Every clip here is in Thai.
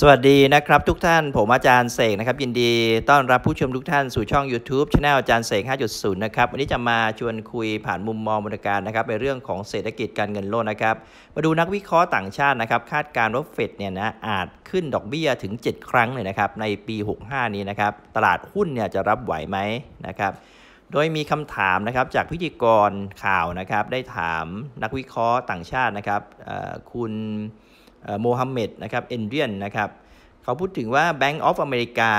สวัสดีนะครับทุกท่านผมอาจารย์เสกนะครับ ยินดีต้อนรับผู้ชมทุกท่านสู่ช่อง YouTube ช anel อาจารย์เสก5.0 นะครับ วันนี้จะมาชวนคุยผ่านมุมมองบริการนะครับในเรื่องของเศรษฐกิจการเงินโลกนะครับ มาดูนักวิเคราะห์ต่างชาตินะครับ คาดการณ์ว่าเฟดเนี่ยนะอาจขึ้นดอกเบี้ยถึง 7 ครั้งเลยนะครับ ในปี 65 นี้นะครับ ตลาดหุ้นเนี่ยจะรับไหวไหมนะครับโดยมีคำถามนะครับจากพิธีกรข่าวนะครับได้ถามนักวิเคราะห์ต่างชาตินะครับคุณโมฮัมเหม็ดนะครับ เอนเดียนนะครับ เขาพูดถึงว่า Bank of America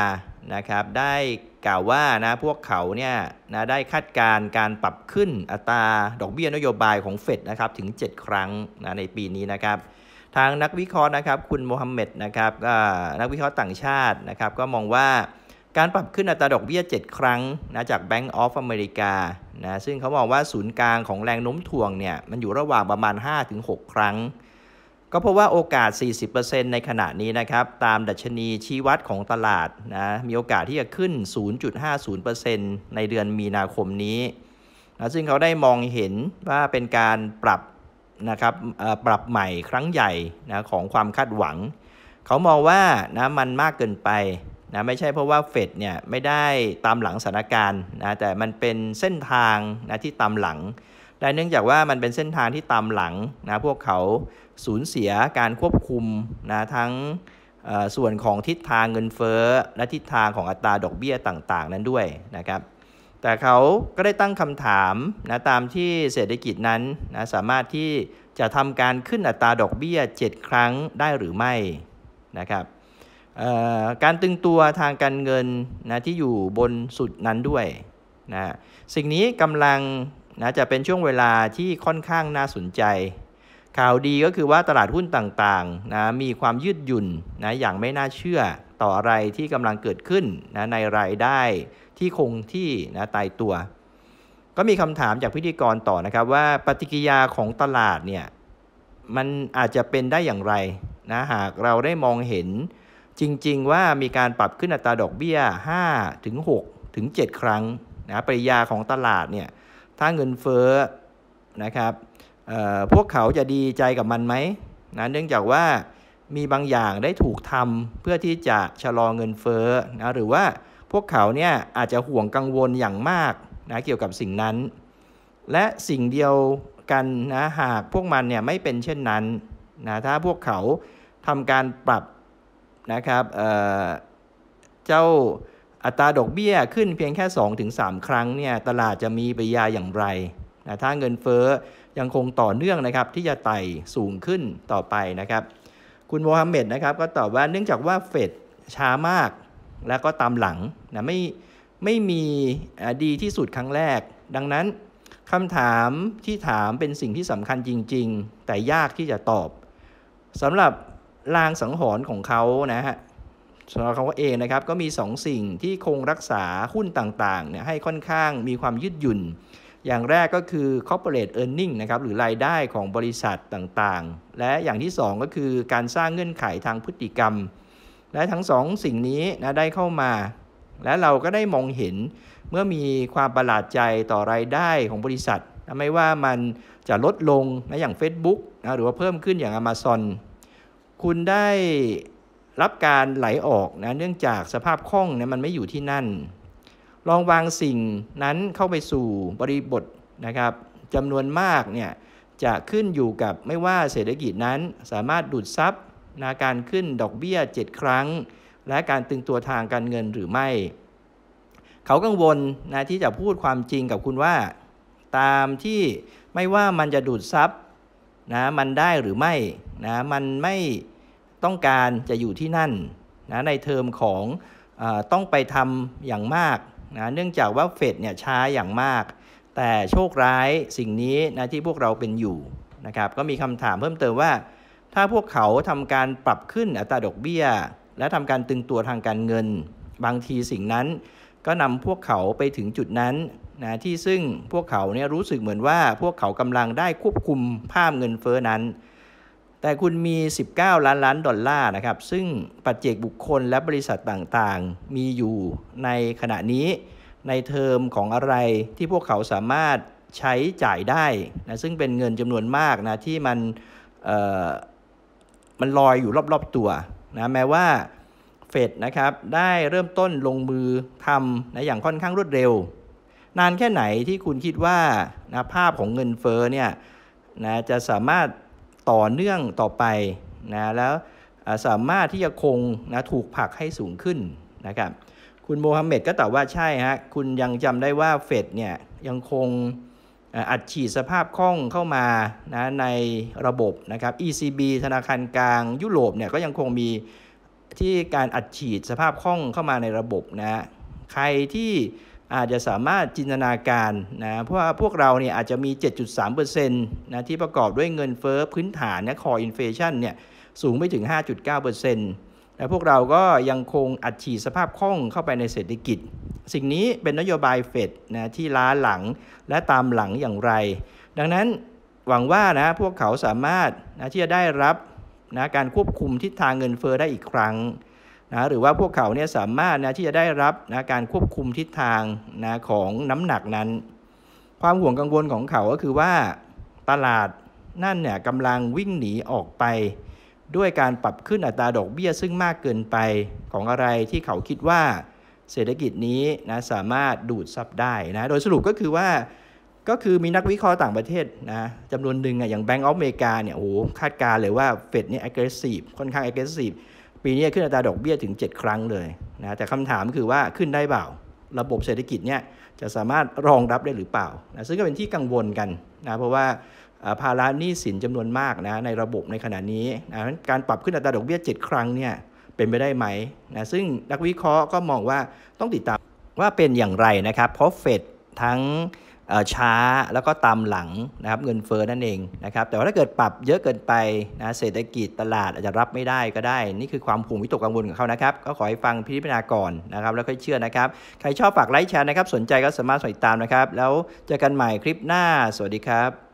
นะครับได้กล่าวว่านะ พวกเขาเนี่ยนะได้คาดการการปรับขึ้นอัตราดอกเบี้ยนโยบายของเฟดนะครับถึง 7 ครั้งนะในปีนี้นะครับทางนักวิเคราะห์นะครับคุณโมฮัมเหม็ดนะครับนักวิเคราะห์ต่างชาตินะครับก็มองว่าการปรับขึ้นอัตราดอกเบี้ย7 ครั้งนะจาก Bank of America นะซึ่งเขาบอกว่าศูนย์กลางของแรงโน้มถ่วงเนี่ยมันอยู่ระหว่างประมาณ 5-6 ครั้งก็เพราะว่าโอกาส 40%ในขณะนี้นะครับ ตามดัชนีชี้วัดของตลาดนะ มีโอกาสที่จะขึ้น 0.50%ในเดือนมีนาคมนี้นะซึ่งเขาได้มองเห็นว่าเป็นการปรับนะครับปรับใหม่ครั้งใหญ่นะของความคาดหวัง เขามองว่านะมันมากเกินไปนะ ไม่ใช่เพราะว่าเฟดเนี่ยไม่ได้ตามหลังสถานการณ์นะ แต่มันเป็นเส้นทางนะที่ตามหลังและเนื่องจากว่า มันเป็นเส้นทางที่ตามหลังนะพวกเขาสูญเสียการควบคุมนะทั้งส่วนของทิศทางเงินเฟ้อและทิศทางของอัตราดอกเบี้ยต่าง ๆ นั้นด้วยนะครับแต่เขาก็ได้ตั้งคำถามนะตามที่เศรษฐกิจนั้นนะสามารถที่จะทำการขึ้นอัตราดอกเบี้ย 7 ครั้งได้หรือไม่นะครับการตึงตัวทางการเงินนะที่อยู่บนสุดนั้นด้วยนะสิ่งนี้กำลังนะจะเป็นช่วงเวลาที่ค่อนข้างน่าสนใจ ข่าวดีก็คือว่าตลาดหุ้นต่างๆนะมีความยืดหยุ่นนะอย่างไม่น่าเชื่อต่อ อะไรที่กำลังเกิดขึ้นนะในรายได้ที่คงที่นะตายตัว ก็มีคำถามจากพิธีกรต่อนะครับว่า ปฏิกิยาของตลาดเนี่ยมันอาจจะเป็นได้อย่างไรนะหาก เราได้มองเห็นจริงๆว่ามีการปรับขึ้นอัตราดอกเบี้ย5ถึง6ถึง7ครั้งนะปริยาของตลาดเนี่ยถ้าเงินเฟ้อนะครับพวกเขาจะดีใจกับมันไหมนะ เนื่องจากว่ามีบางอย่างได้ถูกทำเพื่อที่จะชะลอเงินเฟ้อนะ หรือว่าพวกเขาเนี่ยอาจจะห่วงกังวลอย่างมากนะเกี่ยวกับสิ่งนั้น และสิ่งเดียวกันนะ หากพวกมันเนี่ยไม่เป็นเช่นนั้นนะ ถ้าพวกเขาทำการปรับนะครับเเจ้าอัตราดอกเบี้ยขึ้นเพียงแค่2สครั้งเนี่ยตลาดจะมีปยาอย่างไรนะถ้าเงินเฟ้อยังคงต่อเนื่องนะครับ ที่จะไต่สูงขึ้นต่อไปนะครับ คุณโมฮัมเหม็ดนะครับก็ตอบว่าเนื่องจากว่าเฟดช้ามาก แล้วก็ตามหลังนะไม่ไม่มีดีที่สุดครั้งแรก ดังนั้นคำถามที่ถามเป็นสิ่งที่สำคัญจริงๆ แต่ยากที่จะตอบสำหรับลางสังหรณ์ของเขานะฮะสำหรับคำว่าเองนะครับก็มี 2 สิ่งที่คงรักษาหุ้นต่างๆเนี่ยให้ค่อนข้างมีความยืดหยุ่น อย่างแรกก็คือ corporate earning นะครับหรือรายได้ของบริษัทต่างๆ และอย่างที่ 2 ก็คือการสร้างเงื่อนไขทางพฤติกรรม และทั้ง 2สสิ่งนี้นะได้เข้ามา และเราก็ได้มองเห็นเมื่อมีความประหลาดใจต่อรายได้ของบริษัทไม่ว่ามันจะลดลงนะอย่าง Facebook นะหรือว่าเพิ่มขึ้นอย่าง Amazon คุณได้รับการไหลออกนะเนื่องจากสภาพคล่องเนี่ยมันไม่อยู่ที่นั่น ลองวางสิ่งนั้นเข้าไปสู่บริบทนะครับจำนวนมากเนี่ยจะขึ้นอยู่กับไม่ว่าเศรษฐกิจนั้น สามารถดูดซับนะการขึ้นดอกเบี้ย 7 ครั้ง และการตึงตัวทางการเงินหรือไม่ เขากังวลนะที่จะพูดความจริงกับคุณว่า ตามที่ไม่ว่ามันจะดูดซับนะมันได้หรือไม่นะมันไม่ต้องการจะอยู่ที่นั่นนะในเทอมของอต้องไปทำอย่างมากนะเนื่องจากว่าเฟดเนี่ยช้าอย่างมากแต่โชคร้ายสิ่งนี้นะที่พวกเราเป็นอยู่นะครับก็มีคำถามเพิ่มเติมว่า ถ้าพวกเขาทำการปรับขึ้นอัตราดอกเบี้ย และทำการตึงตัวทางการเงิน บางทีสิ่งนั้น ก็นำพวกเขาไปถึงจุดนั้นนะที่ซึ่งพวกเขาเนี่ยรู้สึกเหมือนว่า พวกเขากำลังได้ควบคุมภาพเงินเฟอ้อนั้นแต่คุณมี 19 ล้านล้านดอลลาร์ นะครับ ซึ่งปัจเจกบุคคลและบริษัทต่างๆ มีอยู่ในขณะนี้ ในเทอมของอะไรที่พวกเขาสามารถใช้จ่ายได้นะ ซึ่งเป็นเงินจำนวนมากนะ ที่มันมันลอยอยู่รอบๆตัวนะ แม้ว่าเฟดนะครับ ได้เริ่มต้นลงมือทำนะอย่างค่อนข้างรวดเร็ว นานแค่ไหนที่คุณคิดว่านะภาพของเงินเฟ้อเนี่ยนะ จะสามารถต่อเนื่องต่อไปนะแล้วสามารถที่จะคงนะถูกผลักให้สูงขึ้นนะครับคุณโมฮัมเหม็ดก็ตอบว่าใช่ฮะคุณยังจำได้ว่าเฟดเนี่ยยังคงอัดฉีดสภาพคล่องเข้ามานะในระบบนะครับ ECB ธนาคารกลาง ยุโรปเนี่ยก็ยังคงมีที่การอัดฉีดสภาพคล่องเข้ามาในระบบนะใครที่อาจจะสามารถจินตนาการนะเพราะว่าพวกเราเนี่ยอาจจะมี 7.3%นะที่ประกอบด้วยเงินเฟ้อพื้นฐานนะคออินเฟชันเนี่ยสูงไปถึง 5.9%และพวกเราก็ยังคงอัดฉีดสภาพคล่องเข้าไปในเศรษฐกิจ สิ่งนี้เป็นนโยบายเฟดนะที่ล้าหลังและตามหลังอย่างไร ดังนั้นหวังว่านะพวกเขาสามารถนะที่จะได้รับนะการควบคุมทิศทางเงินเฟ้อได้อีกครั้งนะหรือว่าพวกเขาเนี่ยสามารถนะที่จะได้รับนะการควบคุมทิศทางนะของน้ำหนักนั้น ความห่วงกังวลของเขาก็คือว่าตลาดนั่นเนี่ยกำลังวิ่งหนีออกไป ด้วยการปรับขึ้นอัตราดอกเบี้ยซึ่งมากเกินไปของอะไรที่เขาคิดว่าเศรษฐกิจนี้นะสามารถดูดซับได้นะโดยสรุปก็คือว่าก็คือมีนักวิเคราะห์ต่างประเทศนะจำนวนหนึ่งอ่อย่าง Bank of America เนี่ยโอ้โหคาดการเลยว่าเฟดเนี่ย aggressive ค่อนข้าง aggressive ปีนี้ขึ้นอัตราดอกเบี้ยถึง 7 ครั้งเลยนะ แต่คำถามคือว่าขึ้นได้เปล่า ระบบเศรษฐกิจเนี่ยจะสามารถรองรับได้หรือเปล่านะซึ่งก็เป็นที่กังวลกัน นะเพราะว่าภาระหนี้สินจำนวนมากนะ ในระบบในขณะนี้นะการปรับขึ้นอัตราดอกเบี้ย7 ครั้งเนี่ยเป็นไปได้ไหมนะซึ่งนักวิเคราะห์ก็มองว่าต้องติดตามว่าเป็นอย่างไรนะครับเพราะเฟดทั้งช้าแล้วก็ตามหลังนะครับเงินเฟอ้อนั่นเองนะครับแต่ว่าถ้าเกิดปรับเยอะเกินไปนะเศรษฐกิจตลาดอาจจะรับไม่ได้ก็ได้ นี่คือความผูกวิตกกังวลของเขานะครับ ก็ขอให้ฟังพิจารณาก่อนนะครับ แล้วค่อยเชื่อนะครับ ใครชอบฝากไลค์แชร์นะครับ สนใจก็สามารถสิดตามนะครับ แล้วเจอกันใหม่คลิปหน้าสวัสดีครับ